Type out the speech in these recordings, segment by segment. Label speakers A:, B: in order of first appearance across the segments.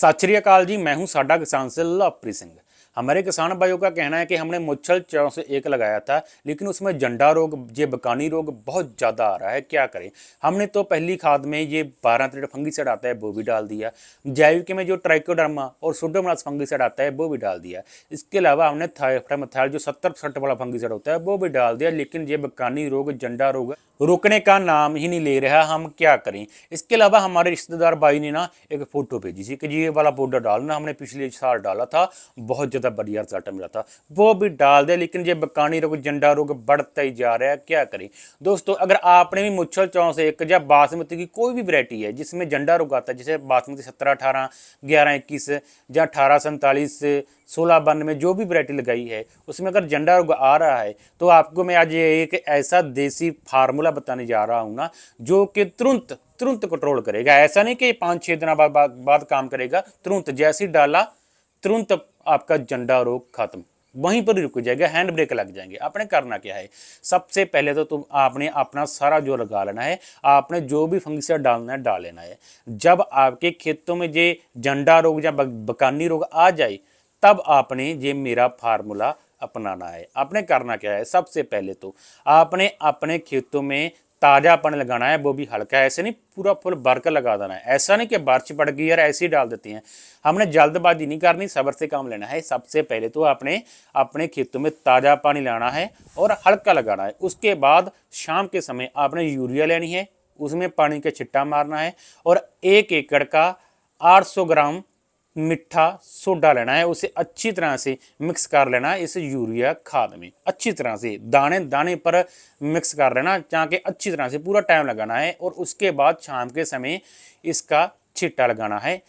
A: ਸਤਿ ਸ਼੍ਰੀ ਅਕਾਲ ਜੀ ਮੈਂ ਹੂੰ ਸਾਡਾ ਕਿਸਾਨ ਸਿੱਲ ਲਵਪ੍ਰੀਤ ਸਿੰਘ हमारे किसान भाइयों का कहना है कि हमने मुच्छल चारों से एक लगाया था लेकिन उसमें जंडा रोग ये बकानी रोग बहुत ज़्यादा आ रहा है क्या करें हमने तो पहली खाद में ये बारह फंगी सेट आता है वो भी डाल दिया जैविक में जो ट्राइकोडर्मा और फंगी सेट आता है वो भी डाल दिया इसके अलावा हमने थायफ्रामथाइल जो सत्तर परसेंट वाला सेट होता है वो भी डाल दिया लेकिन ये बकानी रोग जंडा रोग रोकने का नाम ही नहीं ले रहा हम क्या करें इसके अलावा हमारे रिश्तेदार भाई ने ना एक फ़ोटो भेजी थी कि ये वाला पाउडर डालना हमने पिछले साल डाला था बहुत ज़्यादा था बढ़िया रिजल्ट मिला था वो भी डाल दे लेकिन ये बकानी रोग जंडा रोग बढ़ता ही जा रहा है क्या करें दोस्तों अगर आपने भी मुच्छल से एक या बासमती की कोई भी वरायटी है जिसमें जंडा रोग आता है जैसे बासमती सत्रह अठारह ग्यारह इक्कीस या अठारह सैंतालीस सोलह बानवे जो भी वरायटी लगाई है उसमें अगर जंडा रोग आ रहा है तो आपको मैं आज एक ऐसा देसी फार्मूला बताने जा रहा हूँ ना जो कि तुरंत तुरंत कंट्रोल करेगा ऐसा नहीं कि पाँच छः दिन बाद, बाद, बाद काम करेगा तुरंत जैसे डाला तुरंत आपका जंडा रोग खत्म वहीं पर रुक जाएगा हैंड ब्रेक लग जाएंगे आपने करना क्या है सबसे पहले तो तुम आपने अपना सारा जो लगा लेना है आपने जो भी फंगस डालना है डाल लेना है जब आपके खेतों में ये जंडा रोग या बकानी रोग आ जाए तब आपने ये मेरा फार्मूला अपनाना है आपने करना क्या है सबसे पहले तो आपने अपने खेतों में ताजापन लगाना है वो भी हल्का है ऐसे नहीं पूरा फुल बर्क लगा देना है ऐसा नहीं कि बारिश पड़ गई और ऐसे ही डाल देते हैं हमने जल्दबाजी नहीं करनी सब्र से काम लेना है सबसे पहले तो आपने अपने खेतों में ताज़ा पानी लाना है और हल्का लगाना है उसके बाद शाम के समय आपने यूरिया लेनी है उसमें पानी का छिट्टा मारना है और एक एकड़ का सौ ग्राम मिठा सोडा लेना है उसे अच्छी तरह से मिक्स कर लेना है इस यूरिया खाद में अच्छी तरह से दाने दाने पर मिक्स कर लेना के अच्छी तरह से पूरा टाइम लगाना है और उसके बाद शाम के समय इसका छिट्टा लगाना है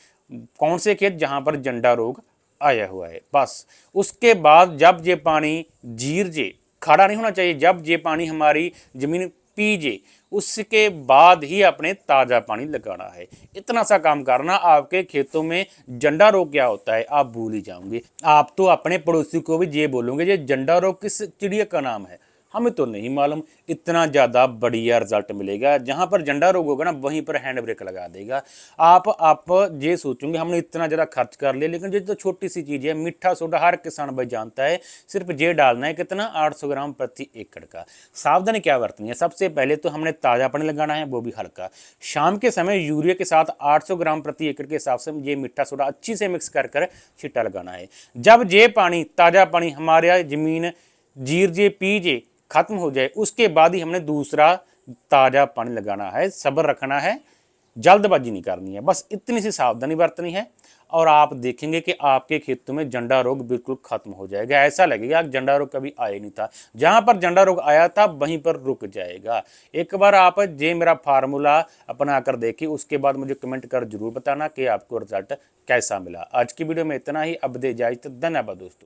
A: कौन से खेत जहाँ पर जंडा रोग आया हुआ है बस उसके बाद जब ये पानी जीर जे खड़ा नहीं होना चाहिए जब ये पानी हमारी ज़मीन पी जे उसके बाद ही आपने ताज़ा पानी लगाना है इतना सा काम करना आपके खेतों में जंडा रोग क्या होता है आप भूल ही जाओगे आप तो अपने पड़ोसी को भी ये बोलोगे ये जंडा रोग किस चिड़िया का नाम है અમિતોને હિમાલમ اتنا જ્યાદા બઢિયા રિઝલ્ટ મિલેગા જ્યાં પર જંડા રોગો કોના વહી પર હેન્ડ બ્રેક લગા દેગા આપ આપ જે સોચું કે આપણે એટના જ્યાદા ખર્ચ કર લે લેકિન જે તો છોટી સી ચીજ હે મીઠા સોડા હર કિસાન બઈ જાનતા હે સિર્ફ જે ડાલના હે કિતના 800 ગ્રામ પ્રતિ એકર કા સાવધાન કેયા વર્તનીયા સબસે પહેલે તો હમને તાજાપણ લગાના હે વો ભી હલકા શામ કે સમય યુરિયા કે સાથ 800 ગ્રામ પ્રતિ એકર કે હિસાબ સે મે જે મીઠા સોડા અચ્છી સે મિક્સ કરકર છીટા લગાના હે જબ જે પાણી તાજા પાણી હમારિયા જમીન જીર જે પીજે ख़त्म हो जाए उसके बाद ही हमने दूसरा ताज़ा पानी लगाना है सब्र रखना है जल्दबाजी नहीं करनी है बस इतनी सी सावधानी बरतनी है और आप देखेंगे कि आपके खेतों में जंडा रोग बिल्कुल ख़त्म हो जाएगा ऐसा लगेगा कि जंडा रोग कभी आया नहीं था जहां पर जंडा रोग आया था वहीं पर रुक जाएगा एक बार आप जे मेरा फार्मूला अपना कर देखिए उसके बाद मुझे कमेंट कर जरूर बताना कि आपको रिजल्ट कैसा मिला आज की वीडियो में इतना ही अब दे तो धन्यवाद दोस्तों